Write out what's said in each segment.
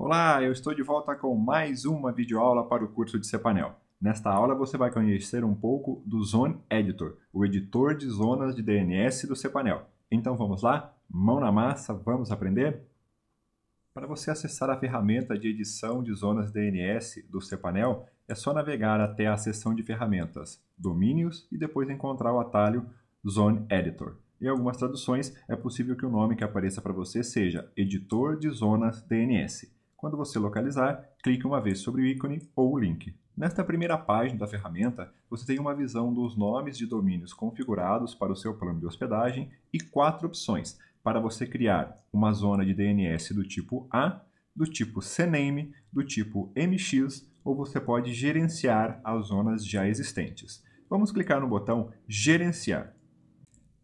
Olá, eu estou de volta com mais uma videoaula para o curso de cPanel. Nesta aula você vai conhecer um pouco do Zone Editor, o editor de zonas de DNS do cPanel. Então vamos lá? Mão na massa, vamos aprender? Para você acessar a ferramenta de edição de zonas DNS do cPanel, é só navegar até a seção de ferramentas, domínios e depois encontrar o atalho Zone Editor. Em algumas traduções, é possível que o nome que apareça para você seja Editor de Zonas DNS. Quando você localizar, clique uma vez sobre o ícone ou o link. Nesta primeira página da ferramenta, você tem uma visão dos nomes de domínios configurados para o seu plano de hospedagem e quatro opções para você criar uma zona de DNS do tipo A, do tipo CNAME, do tipo MX, ou você pode gerenciar as zonas já existentes. Vamos clicar no botão Gerenciar.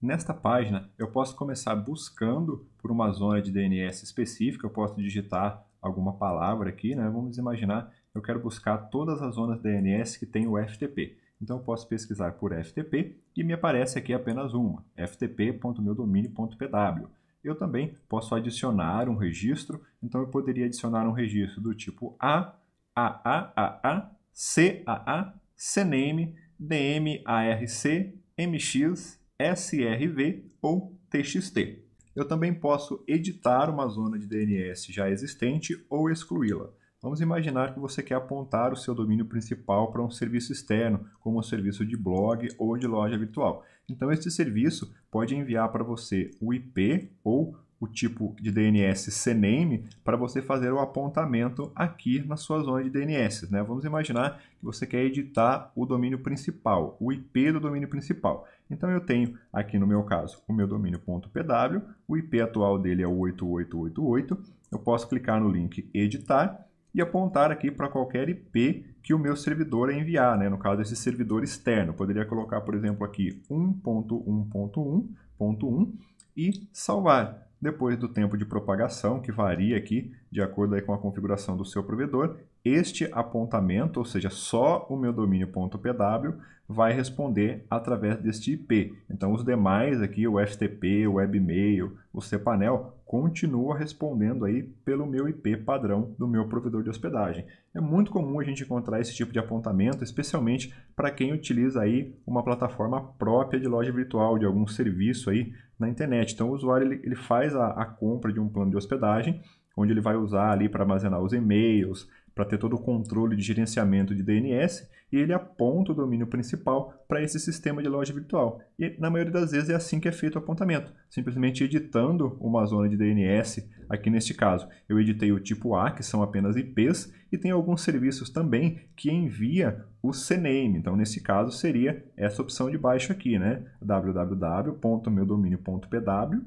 Nesta página, eu posso começar buscando por uma zona de DNS específica, eu posso digitar alguma palavra aqui, né? vamos imaginar, eu quero buscar todas as zonas DNS que tem o FTP. Então eu posso pesquisar por FTP e me aparece aqui apenas uma, ftp.meudomínio.pw. Eu também posso adicionar um registro, então eu poderia adicionar um registro do tipo A, AAAA, CAA, CNAME, DMARC, MX, SRV ou TXT. Eu também posso editar uma zona de DNS já existente ou excluí-la. Vamos imaginar que você quer apontar o seu domínio principal para um serviço externo, como o um serviço de blog ou de loja virtual. Então, este serviço pode enviar para você o IP ou o tipo de DNS CNAME para você fazer o apontamento aqui na sua zona de DNS. Né? Vamos imaginar que você quer editar o domínio principal, o IP do domínio principal. Então eu tenho aqui no meu caso o meu domínio.pw, o IP atual dele é 8888, eu posso clicar no link editar e apontar aqui para qualquer IP que o meu servidor enviar, né? no caso esse servidor externo. poderia colocar, por exemplo, aqui 1.1.1.1 e salvar depois do tempo de propagação, que varia aqui de acordo com a configuração do seu provedor, este apontamento, ou seja, só o meu domínio.pw, vai responder através deste IP. Então, os demais aqui, o FTP, o webmail, o cPanel, continua respondendo aí pelo meu IP padrão do meu provedor de hospedagem. É muito comum a gente encontrar esse tipo de apontamento, especialmente para quem utiliza aí uma plataforma própria de loja virtual, de algum serviço aí na internet. Então, o usuário ele, ele faz a, a compra de um plano de hospedagem, onde ele vai usar ali para armazenar os e-mails, para ter todo o controle de gerenciamento de DNS e ele aponta o domínio principal para esse sistema de loja virtual. E na maioria das vezes é assim que é feito o apontamento, simplesmente editando uma zona de DNS. Aqui neste caso, eu editei o tipo A, que são apenas IPs, e tem alguns serviços também que envia o CNAME. Então, nesse caso, seria essa opção de baixo aqui, né? www.meudomínio.pw.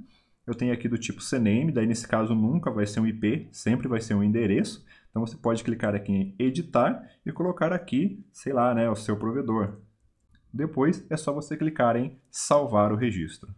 Eu tenho aqui do tipo CNAME, daí nesse caso nunca vai ser um IP, sempre vai ser um endereço. Então você pode clicar aqui em editar e colocar aqui, sei lá, né, o seu provedor. Depois é só você clicar em salvar o registro.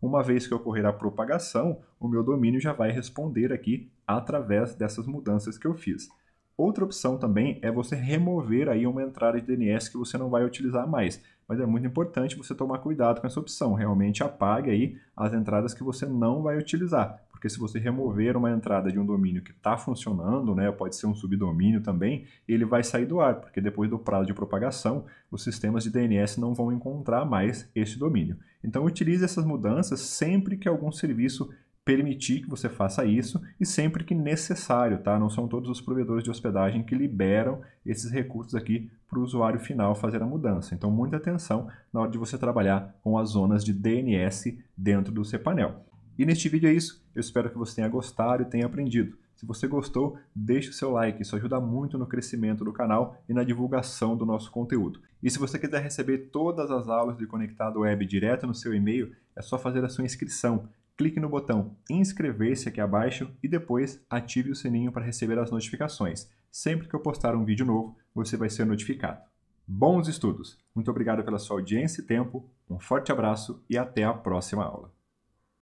Uma vez que ocorrer a propagação, o meu domínio já vai responder aqui através dessas mudanças que eu fiz. Outra opção também é você remover aí uma entrada de DNS que você não vai utilizar mais mas é muito importante você tomar cuidado com essa opção. Realmente apague aí as entradas que você não vai utilizar, porque se você remover uma entrada de um domínio que está funcionando, né, pode ser um subdomínio também, ele vai sair do ar, porque depois do prazo de propagação, os sistemas de DNS não vão encontrar mais esse domínio. Então utilize essas mudanças sempre que algum serviço permitir que você faça isso e sempre que necessário, tá? Não são todos os provedores de hospedagem que liberam esses recursos aqui para o usuário final fazer a mudança. Então, muita atenção na hora de você trabalhar com as zonas de DNS dentro do cPanel. E neste vídeo é isso. Eu espero que você tenha gostado e tenha aprendido. Se você gostou, deixe o seu like, isso ajuda muito no crescimento do canal e na divulgação do nosso conteúdo. E se você quiser receber todas as aulas de Conectado Web direto no seu e-mail, é só fazer a sua inscrição clique no botão inscrever-se aqui abaixo e depois ative o sininho para receber as notificações. Sempre que eu postar um vídeo novo, você vai ser notificado. Bons estudos! Muito obrigado pela sua audiência e tempo, um forte abraço e até a próxima aula.